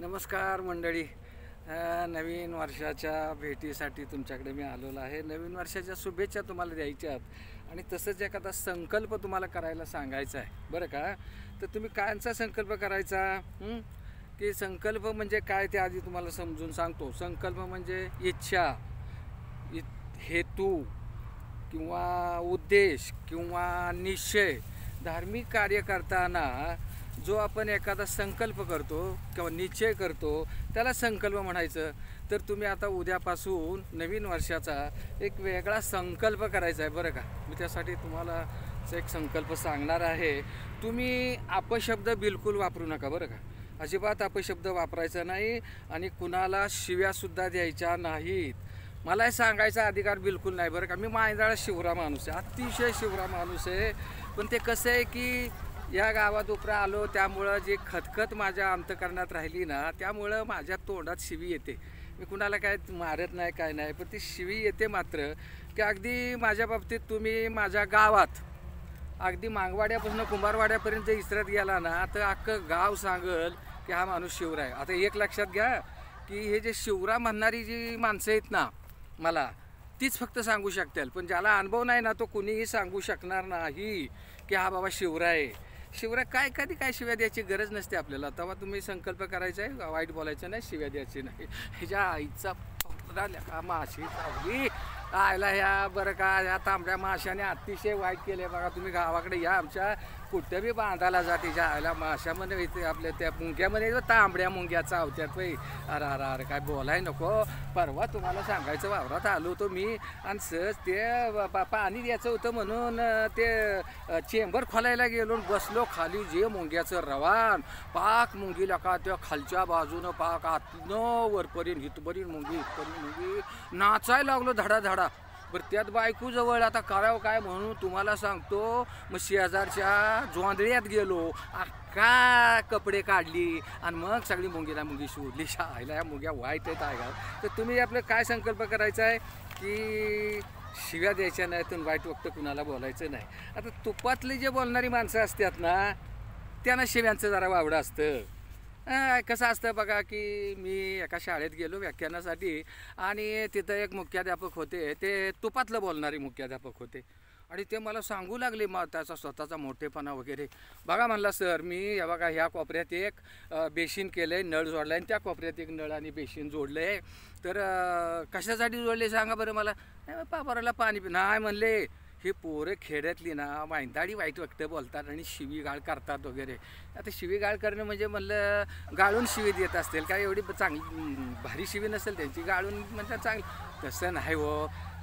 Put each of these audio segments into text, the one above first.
नमस्कार मंडळी नवीन वर्षाच्या भेटीसाठी तुमच्याकडे मी आलेलो आहे नवीन वर्षाच्या शुभेच्छा तुम्हाला द्यायच्या आहेत आणि तसंच एखादा संकल्प तुम्हाला करायला सांगायचा आहे बरं का तर तुम्ही कायचा संकल्प करायचा की संकल्प म्हणजे काय ते आधी तुम्हाला समजून सांगतो संकल्प म्हणजे इच्छा इ हेतू किंवा उद्देश किंवा निश्चय धार्मिक कार्य करताना जो आपण एखादा संकल्प करतो किंवा निश्चय करतो त्याला संकल्प म्हणायचं तर तुम्ही आता उद्यापासून नवीन वर्षाचा एक वेगळा संकल्प करायचा आहे बरं का मी त्यासाठी तुम्हाला एक संकल्प सांगणार आहे तुम्ही अपशब्द बिलकुल वापरू नका बरं का अजिबात अपशब्द वापरायचा नाही आणि कुणाला शिव्यासुद्धा द्यायच्या नाहीत मला सांगायचा अधिकार बिलकुल नाही बरं का मी मांजळा शिवरा माणूस आहे अतिशय शिवरा माणूस आहे पण ते कसं आहे की या गावात उपरा आलो त्यामुळं जे खतखत माझ्या अंतकरणात राहिली ना त्यामुळं माझ्या तोंडात शिवी येते मी कुणाला काय मारत नाही काय नाही पण ती शिवी येते मात्र की अगदी माझ्या बाबतीत तुम्ही माझ्या गावात अगदी मांगवाड्यापासून कुंभारवाड्यापर्यंत जर इसरत गेला ना तर अख्खं गाव सांगल की हा माणूस शिवराय आता एक लक्षात घ्या की हे जे शिवरा म्हणणारी जी माणसं आहेत ना मला तीच फक्त सांगू शकतील पण ज्याला अनुभव नाही ना तो कुणीही सांगू शकणार नाही की हा बाबा शिवराय शिवराय काय कधी काय शिव्या द्यायची गरज नसते आपल्याला तेव्हा तुम्ही संकल्प करायचा आहे वाईट बोलायचं नाही शिव्या द्यायची नाही ह्याच्या आईचा का माशी चावली आयला ह्या बरं का ह्या तांबड्या माशाने अतिशय वाईट केले बघा तुम्ही गावाकडे या आमच्या कुठं बी बांधायला जाते जायला माशामध्ये इथे आपल्या त्या मुंग्यामध्ये तांबड्या मुंग्याचा चावत्यात पै अरे अरे अरे काय बोलाय नको परवा तुम्हाला सांगायचं वावरात आलो होतो मी आणि सहज ते पाणी द्यायचं होतं म्हणून ते चेंबर खोलायला गेलो बसलो खाली जे मुंग्याचं रवान पाक मुंगी लका त्या खालच्या बाजूनं पाक आतनं वरपर्यंत हितपर्यंत मुंगी इथपर्यंत मुंगी नाचायला लागलो धडा धडा बर त्यात जवळ आता करावं काय म्हणून तुम्हाला सांगतो मग शेजारच्या जोंधळ्यात गेलो का कपडे काढली आणि मग सगळी मुंगीला मुंगी शोधली शाळेला या मुंग्या व्हायत आहेत तर तुम्ही आपलं काय संकल्प करायचा आहे की शिव्या द्यायच्या नाही तर वाईट वक्त कुणाला बोलायचं नाही आता तुपातली जे बोलणारी माणसं असतात ना त्यांना शिव्यांचं जरा वावडं असतं कसं असतं बघा की मी एका शाळेत गेलो व्याख्यानासाठी आणि तिथं एक मुख्याध्यापक होते ते तुपातलं बोलणारे मुख्याध्यापक होते आणि ते मला सांगू लागले मग त्याचा स्वतःचा मोठेपणा वगैरे बघा म्हणला सर मी बघा ह्या कोपऱ्यात एक बेशीन केलं आहे नळ जोडला आहे आणि त्या कोपऱ्यात एक नळ आणि बेशीन जोडलं आहे तर कशासाठी जोडले सांगा बरं मला नाही पाणी पाणी नाही म्हणले हे पोरं खेड्यातली ना वायदाडी वाईट वक्त बोलतात आणि शिवीगाळ करतात वगैरे आता शिवीगाळ करणं म्हणजे म्हणलं गाळून शिवी देत असतील काय एवढी चांगली भारी शिवी नसेल त्यांची गाळून म्हणजे चांगली तसं नाही हो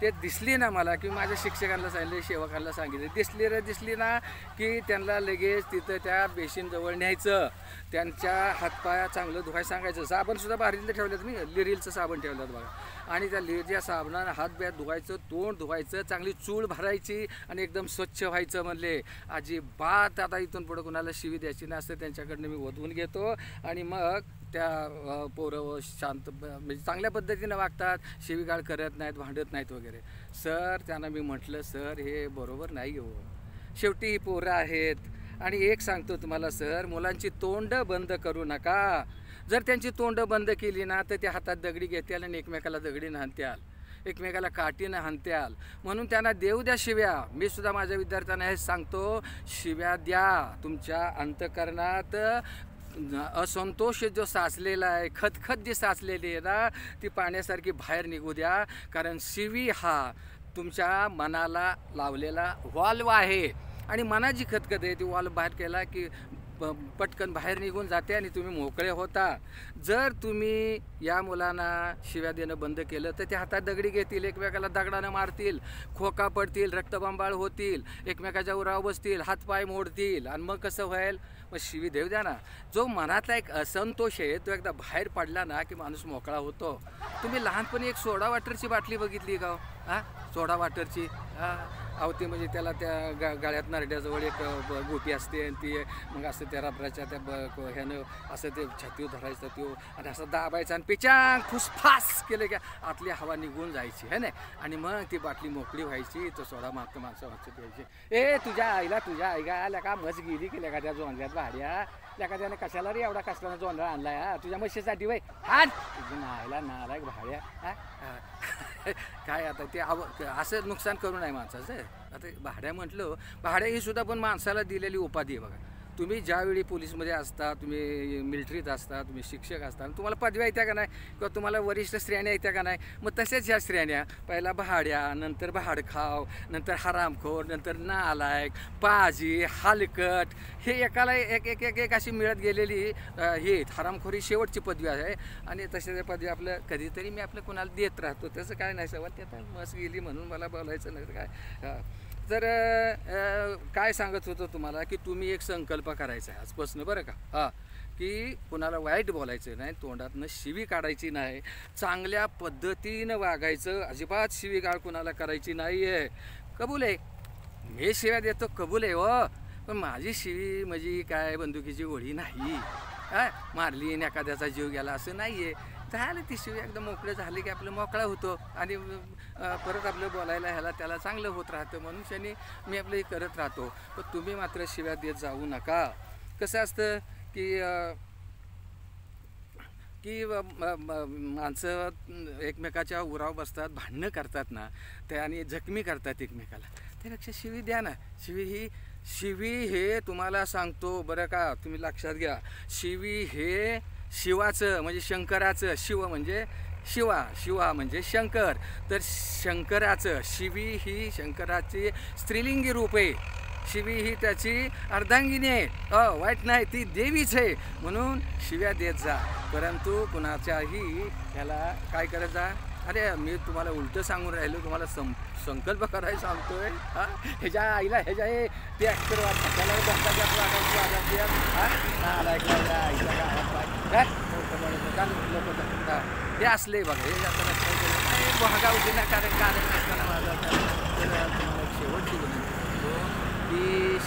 ते दिसली ना मला की माझ्या शिक्षकांना सांगितले सेवकांना सांगितले दिसली रे दिसली ना की त्यांना लगेच तिथं त्या बेसिनजवळ न्यायचं त्यांच्या हातपाया चांगलं धुवायला सांगायचं साबणसुद्धा बाहेरील ठेवलं मी लिरिलचं साबण ठेवलं बघा आणि त्या लिरच्या साबणानं हातपाय धुवायचं तोंड धुवायचं चांगली चूळ भरायची आणि एकदम स्वच्छ व्हायचं म्हणले अजिबात आता इथून पुढं कुणाला शिवी द्यायची नसतं त्यांच्याकडनं मी वधवून घेतो आणि मग त्या पोरं शांत म्हणजे चांगल्या पद्धतीनं वागतात शिवीगाळ करत नाहीत भांडत नाहीत वगैरे सर त्यांना मी म्हटलं सर हे बरोबर नाही हो शेवटी ही पोरं आहेत आणि एक सांगतो तुम्हाला सर मुलांची तोंड बंद करू नका जर त्यांची तोंड बंद केली ना तर त्या हातात दगडी घेत्याल आणि एकमेकाला दगडी हाणत्याल एकमेकाला काठीनं हाणत्याल म्हणून त्यांना देऊ द्या शिव्या मी सुद्धा माझ्या विद्यार्थ्यांना हे सांगतो शिव्या द्या तुमच्या अंतकरणात असंतोष जो साचलेला आहे खतखत जी साचलेली आहे ना ती पाण्यासारखी बाहेर निघू द्या कारण शिवी हा तुमच्या मनाला लावलेला वॉल्व आहे आणि मनाची खतखत आहे ती वॉल्व बाहेर केला की पटकन बाहेर निघून जाते आणि तुम्ही मोकळे होता जर तुम्ही या मुलांना शिव्या देणं बंद केलं तर ते हातात दगडी घेतील एकमेकाला दगडानं मारतील खोका पडतील रक्तबांबाळ होतील एकमेकाच्या उराव बसतील हातपाय मोडतील आणि मग कसं होईल मग शिवी देऊ द्या ना जो मनातला एक असंतोष आहे तो एकदा बाहेर पडला ना की माणूस मोकळा होतो तुम्ही लहानपणी एक सोडा वाटरची बाटली बघितली का हो? हा सोडा वाटरची हा आवती म्हणजे त्याला त्या गा गाळ्यात नारड्याजवळ एक गोटी असते आणि ती मग असं त्या रबराच्या त्या ब ह्यानं असं ते छातीवर धरायचं तो आणि असं दाबायचं आणि पिचांग खुसफास केलं की आतली हवा निघून जायची है ना आणि मग ती बाटली मोकळी व्हायची तो सोडा मागतं माणसं वाचत यायची ए तुझ्या आईला तुझ्या आल्या का मज केल्या का त्या अंग्यात भाड्या त्या त्याने कशाला रे एवढा कसला जोंधळा आणलाय हा तुझ्या म्हशीचा वय हा तुझी नायला नालाय भाड्या हा काय आता ते आव असं नुकसान करू नये माणसाचं आता भाड्या म्हटलं भाड्या ही सुद्धा पण माणसाला दिलेली उपाधी आहे बघा तुम्ही ज्यावेळी पोलीसमध्ये असता तुम्ही मिलिटरीत असता तुम्ही शिक्षक असता तुम्हाला पदव्या येत्या का नाही किंवा तुम्हाला वरिष्ठ श्रेण्या येत्या का नाही मग तशाच या श्रेण्या पहिला भाड्या नंतर भाडखाव नंतर हरामखोर नंतर नालायक पाजी हालकट हे एकाला एक एक एक एक अशी मिळत गेलेली हे हरामखोरी शेवटची पदवी आहे आणि तशा त्या पदवी आपलं कधीतरी मी आपलं कुणाला देत राहतो त्याचं काय नाही सवाल त्यात आता मस गेली म्हणून मला बोलायचं नाही काय तर काय सांगत होतं तुम्हाला की तुम्ही एक संकल्प करायचा आहे आजपासून बरं का हां की कुणाला वाईट बोलायचं नाही तोंडातनं शिवी काढायची नाही चांगल्या पद्धतीनं वागायचं अजिबात शिवीगाळ कुणाला करायची नाही आहे कबूल आहे मी शिव्या देतो कबूल आहे हो पण माझी शिवी माझी काय बंदुकीची गोळी नाही मारली आणि एखाद्याचा जीव गेला असं नाही आहे झालं ती शिव एकदम मोकळं झाली की आपलं मोकळा होतो आणि परत आपलं बोलायला ह्याला त्याला चांगलं होत राहतं मनुष्याने मी आपलं हे करत राहतो पण तुम्ही मात्र शिव्या देत जाऊ नका कसं असतं की की माणसं एकमेकाच्या उराव बसतात भांडणं करतात ना ते आणि जखमी करतात एकमेकाला त्यापेक्षा शिवी द्या ना शिवी ही शिवी हे तुम्हाला सांगतो बरं का तुम्ही लक्षात घ्या शिवी हे शिवाचं म्हणजे शंकराचं शिव म्हणजे शिवा शिवा म्हणजे शंकर तर शंकराचं शिवी ही शंकराची स्त्रीलिंगी रूप आहे शिवी ही त्याची अर्धांगिनी आहे अ वाईट नाही ती देवीच आहे म्हणून शिव्या देत जा परंतु कुणाच्याही त्याला काय करत जा अरे मी तुम्हाला उलटं सांगून राहिलो तुम्हाला सं संकल्प करायला सांगतोय हां ह्याच्या आईला ह्याच्या हे ते ॲक्टर वाटायला बघताच्या वाटायची वाटायची हां ऐकला आईला काय लोक ते असले बघा हे जास्त महागाव विना कारण कारण नसताना तुम्हाला शेवटची विनंती की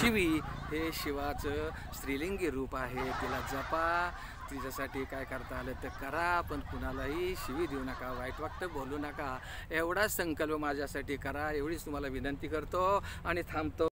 शिवी हे शिवाचं स्त्रीलिंगी रूप आहे तिला जपा तिच्यासाठी काय करता आलं तर करा पण कुणालाही शिवी देऊ नका वाईट वाटतं बोलू नका एवढा संकल्प माझ्यासाठी करा एवढीच तुम्हाला विनंती करतो आणि थांबतो